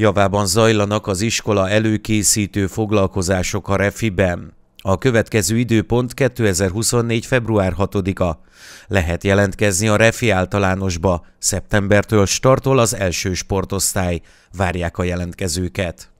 Javában zajlanak az iskola előkészítő foglalkozások a refiben. A következő időpont 2024. február 6-a. Lehet jelentkezni a refi általánosba. Szeptembertől startol az első sportosztály. Várják a jelentkezőket.